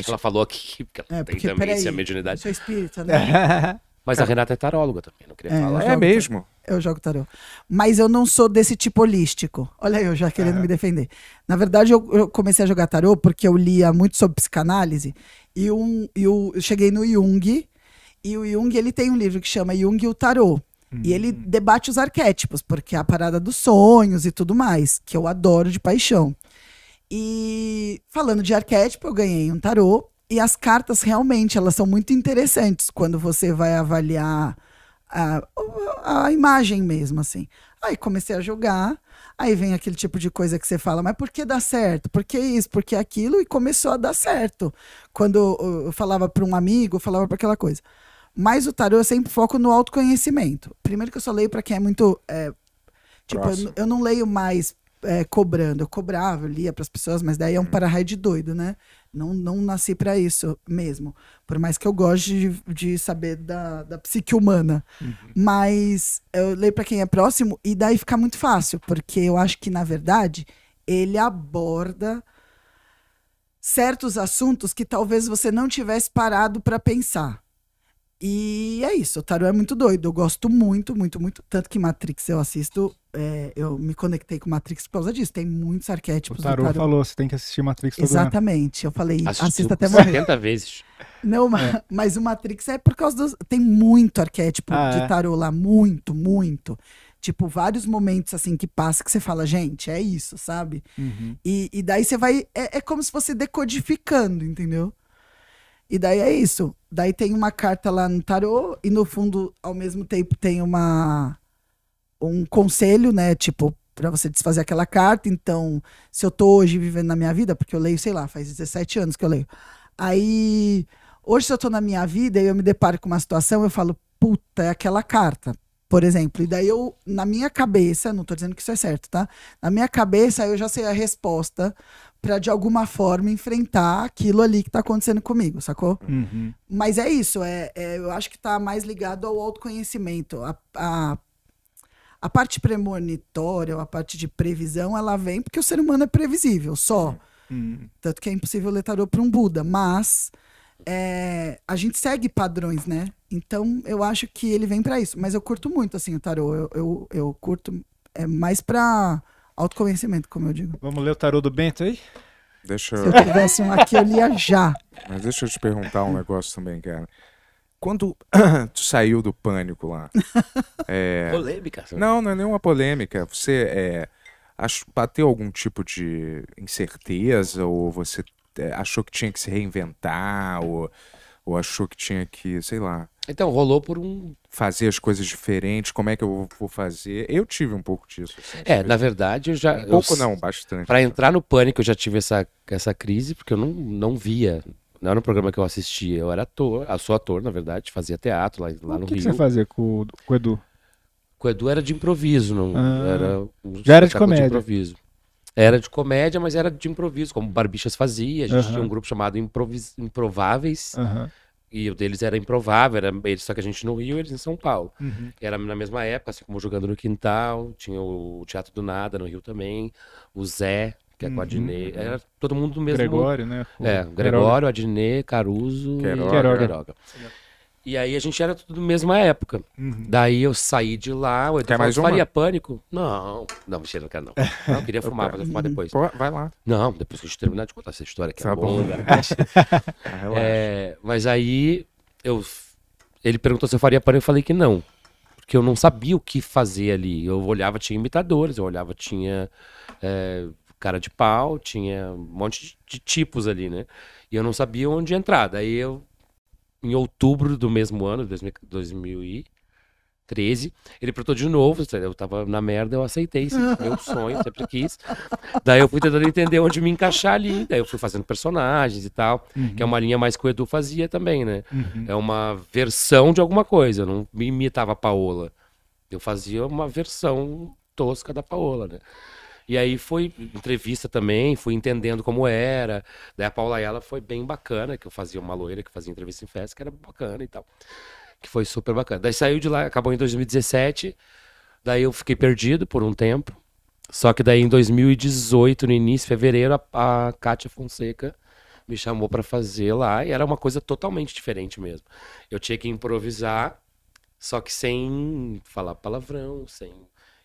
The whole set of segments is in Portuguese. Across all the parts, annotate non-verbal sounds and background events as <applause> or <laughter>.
Acho que ela falou aqui que ela é, tem porque, também peraí, a mediunidade. Eu sou espírita, né? <laughs> Mas a Renata é taróloga também, não queria é, falar. É mesmo. Eu jogo tarô. Mas eu não sou desse tipo holístico. Olha eu já querendo é. me defender. Na verdade, eu, eu, comecei a jogar tarô porque eu lia muito sobre psicanálise. E um, eu, eu cheguei no Jung. E o Jung, ele tem um livro que chama Jung e o Tarô. Hum. E ele hum. debate os arquétipos, porque é a parada dos sonhos e tudo mais, que eu adoro de paixão. E falando de arquétipo, eu ganhei um tarô. E as cartas realmente elas são muito interessantes quando você vai avaliar a, a imagem mesmo, assim. Aí comecei a jogar, aí vem aquele tipo de coisa que você fala, mas por que dá certo? Por que isso? Por que aquilo? E começou a dar certo. Quando eu falava para um amigo, falava para aquela coisa. Mas o tarô eu sempre foco no autoconhecimento. Primeiro que eu só leio para quem é muito é, Tipo, eu, eu, não leio mais é, cobrando. Eu cobrava, eu lia para as pessoas, mas daí é um uhum. para-raio de doido, né? Não, não nasci para isso mesmo. Por mais que eu goste de, de saber da, da psique humana. Uhum. Mas eu leio para quem é próximo e daí fica muito fácil, porque eu acho que, na verdade, ele aborda certos assuntos que talvez você não tivesse parado para pensar. E é isso, o Tarot é muito doido. Eu gosto muito, muito, muito. Tanto que Matrix eu assisto é, eu me conectei com Matrix por causa disso. Tem muitos arquétipos. O Tarô, tarô. falou, você tem que assistir Matrix todo Exatamente. Ano. Eu falei, Assistiu assista até morrer. 70 vezes. Não, é. <laughs> mas o Matrix é por causa dos... Tem muito arquétipo ah, de é? Tarô lá, muito, muito. Tipo, vários momentos assim que passa que você fala, gente, é isso, sabe? Uhum. E, e, daí você vai... É, é como se fosse decodificando, entendeu? E daí é isso. Daí tem uma carta lá no tarô e no fundo, ao mesmo tempo, tem uma um conselho, né? Tipo, para você desfazer aquela carta. Então, se eu tô hoje vivendo na minha vida, porque eu leio, sei lá, faz 17 anos que eu leio. Aí, hoje se eu tô na minha vida e eu me deparo com uma situação, eu falo, puta, é aquela carta, por exemplo. E daí eu, na minha cabeça, não tô dizendo que isso é certo, tá? Na minha cabeça eu já sei a resposta para de alguma forma enfrentar aquilo ali que tá acontecendo comigo, sacou? Uhum. Mas é isso, é, é, eu acho que tá mais ligado ao autoconhecimento, a, a a parte premonitória, ou a parte de previsão, ela vem porque o ser humano é previsível só. Hum. Tanto que é impossível ler tarô para um Buda, mas é, a gente segue padrões, né? Então eu acho que ele vem para isso. Mas eu curto muito assim o tarô. Eu, eu, eu curto é mais para autoconhecimento, como eu digo. Vamos ler o tarô do Bento aí? Deixa eu... Se eu tivesse um aqui, eu lia já. Mas deixa eu te perguntar um negócio também, cara. Quando <coughs> tu saiu do pânico lá. <laughs> é... Polêmica. Não, não é nenhuma polêmica. Você é, ach... bateu algum tipo de incerteza ou você é, achou que tinha que se reinventar ou, ou achou que tinha que, sei lá. Então, rolou por um. Fazer as coisas diferentes, como é que eu vou fazer? Eu tive um pouco disso. Assim, é, na verdade, eu já. Um pouco eu, não, bastante. Para né? entrar no pânico, eu já tive essa, essa crise, porque eu não, não via não era um programa que eu assistia, eu era ator, eu sou ator, na verdade, fazia teatro lá, lá no que Rio. O que você fazia com, com o Edu? Com o Edu era de improviso, não ah, era um já era de comédia. De improviso. Era de comédia, mas era de improviso, como Barbixas fazia. A gente tinha um grupo chamado Improvis... Improváveis. E o deles era improvável, era eles, só que a gente no Rio eles em São Paulo. Uhum. Era na mesma época, assim como jogando no quintal, tinha o Teatro do Nada no Rio também, o Zé, que é com a uhum. Adnê. É, era todo mundo do mesmo. Gregório, né? O é, Gregório, Adnê, Caruso Queiroga. e Queiroga. Queiroga. E aí a gente era tudo da mesma época. Uhum. Daí eu saí de lá, o Eduardo faria pânico? Não, não, mentira, não quero não. Não, queria fumar, mas eu fumar depois. Pô, vai lá. Não, depois que a gente terminar de contar essa história, que é tá longa. <laughs> Ah, é, mas aí eu, ele perguntou se eu faria pânico, eu falei que não. Porque eu não sabia o que fazer ali. Eu olhava, tinha imitadores, eu olhava, tinha é, cara de pau, tinha um monte de tipos ali, né? E eu não sabia onde entrar. Daí eu, em outubro do mesmo ano, 2013, ele perguntou de novo, eu tava na merda, eu aceitei meu sonho, <laughs> sempre quis. Daí eu fui tentando entender onde me encaixar ali, daí eu fui fazendo personagens e tal, uhum. que é uma linha mais que o Edu fazia também, né? Uhum. É uma versão de alguma coisa, eu não me imitava a Paola. Eu fazia uma versão tosca da Paola, né? E aí foi entrevista também, fui entendendo como era. Daí né? a Paula ela foi bem bacana, que eu fazia uma loira que fazia entrevista em festa, que era bacana e tal. Que foi super bacana. Daí saiu de lá, acabou em 2017. Daí eu fiquei perdido por um tempo. Só que daí em 2018, no início, de fevereiro, a, a Kátia Fonseca me chamou para fazer lá e era uma coisa totalmente diferente mesmo. Eu tinha que improvisar, só que sem falar palavrão, sem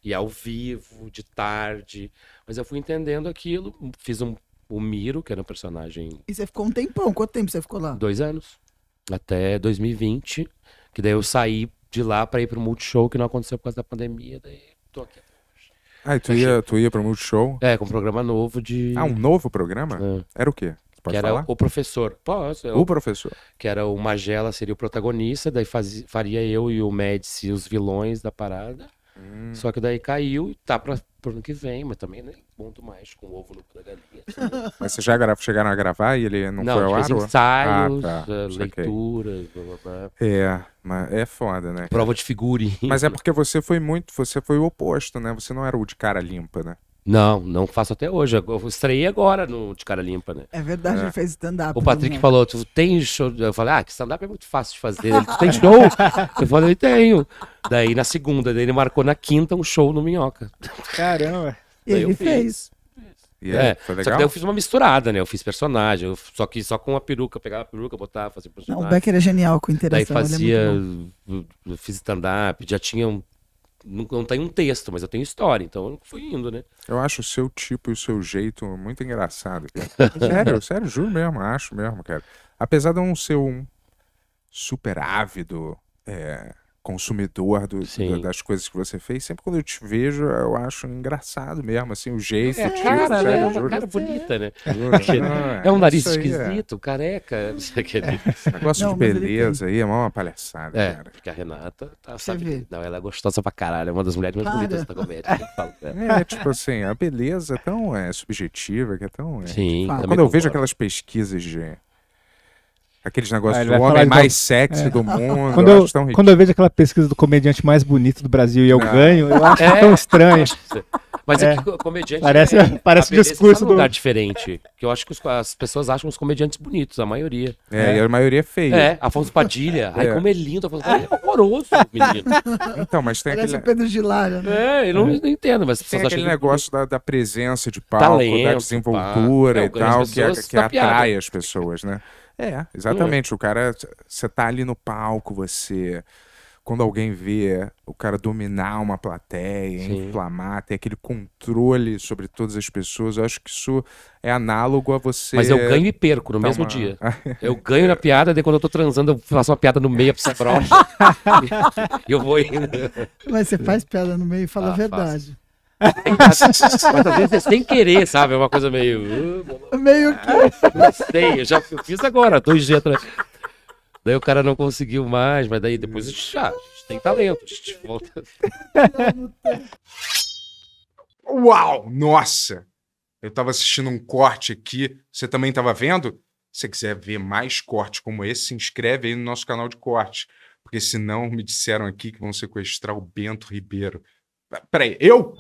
e ao vivo, de tarde. Mas eu fui entendendo aquilo, fiz um, o Miro, que era um personagem. E você ficou um tempão? Quanto tempo você ficou lá? Dois anos. Até 2020, que daí eu saí de lá para ir para o Multishow, que não aconteceu por causa da pandemia, daí tô aqui. Ah, e tu ia, tu ia o Multishow? É, com um programa novo de. Ah, um novo programa? É. Era o quê? que falar? era o professor. Posso, eu, o professor. Que era o Magela, seria o protagonista, daí faz, faria eu e o Médici os vilões da parada. Hum. Só que daí caiu e tá para pro ano que vem, mas também é né, conto mais com o ovo no da galinha. Assim. <laughs> mas vocês já chegaram a gravar e ele não, não foi ao ar? ensaios, ah, tá. Eh, leituras, blá, blá, blá. É, mas é foda, né? Prova de figurinha. Mas é porque você foi muito, você foi o oposto, né? Você não era o de cara limpa, né? Não, não faço até hoje. Eu estreiei agora no De Cara Limpa, né? É verdade, é. ele fez stand-up. O Patrick falou, tu tem show? Eu falei, ah, que stand-up é muito fácil de fazer. Ele, tu tem show? <laughs> eu falei, tenho. Daí na segunda, daí ele marcou na quinta um show no Minhoca. Caramba. ele fez. Yeah, é. Só que daí eu fiz uma misturada, né? Eu fiz personagem, eu... só que só com a peruca. Eu pegava a peruca, botava, fazia personagem. Não, o Becker é genial com interação. Daí é fazia... É fiz stand-up, já tinha um não, tem um texto, mas eu tenho história, então eu fui indo, né? Eu acho o seu tipo e o seu jeito muito engraçado, <laughs> sério, sério, juro mesmo, acho mesmo, cara. Apesar de eu não ser um super ávido é, consumidor do, do, das coisas que você fez. Sempre quando eu te vejo, eu acho engraçado mesmo, assim, o jeito. É, o tipo, cara, né? É uma cara bonita, né? <laughs> é um é nariz é. esquisito, é. careca. É. <laughs> negócio de beleza aí é uma palhaçada, é, cara. Porque a Renata, tá, sabe, não, ela é gostosa pra caralho, é uma das mulheres mais cara. bonitas da comédia. é, tipo assim, a beleza é tão é, subjetiva que é tão... É, Sim, tipo, quando eu vejo aquelas pesquisas de Aqueles negócios ah, do homem então, mais sexy é. do mundo. Quando eu, eu quando eu vejo aquela pesquisa do comediante mais bonito do Brasil e eu ah. ganho, eu acho é. tão estranho. Mas é. é. que comediante. Parece, é, parece o discurso tá do. lugar diferente. Que eu acho que os, as pessoas acham os comediantes bonitos, a maioria. É, é. e a maioria é feia. É, Afonso Padilha. <laughs> É. como é lindo. Afonso Padilha é horroroso, menino. Então, mas tem parece aquele. Pedro Gilara, né? É, eu não, é. não entendo, mas as pessoas tem aquele negócio da, da, presença de palco, Talento, da desenvoltura e tal, que, é que atrai as pessoas, né? É, exatamente. Hum. O cara, você tá ali no palco, você. Quando alguém vê o cara dominar uma plateia, Sim. inflamar, ter aquele controle sobre todas as pessoas, eu acho que isso é análogo a você. Mas eu ganho e perco no tá mesmo uma... dia. <laughs> Eu ganho na piada, daí quando eu tô transando, eu faço uma piada no meio pra <laughs> E eu vou indo. Mas você faz piada no meio e fala ah, a verdade. Faço. Mas às vezes é sem querer, sabe? É uma coisa meio. Uh, meio que. Ah, não sei, eu já fiz agora, dois dias atrás. Daí o cara não conseguiu mais, mas daí depois. Ah, a gente tem talento, a gente volta. Uau! Nossa! Eu tava assistindo um corte aqui. Você também tava vendo? Se você quiser ver mais cortes como esse, se inscreve aí no nosso canal de corte, Porque senão me disseram aqui que vão sequestrar o Bento Ribeiro. Peraí, eu?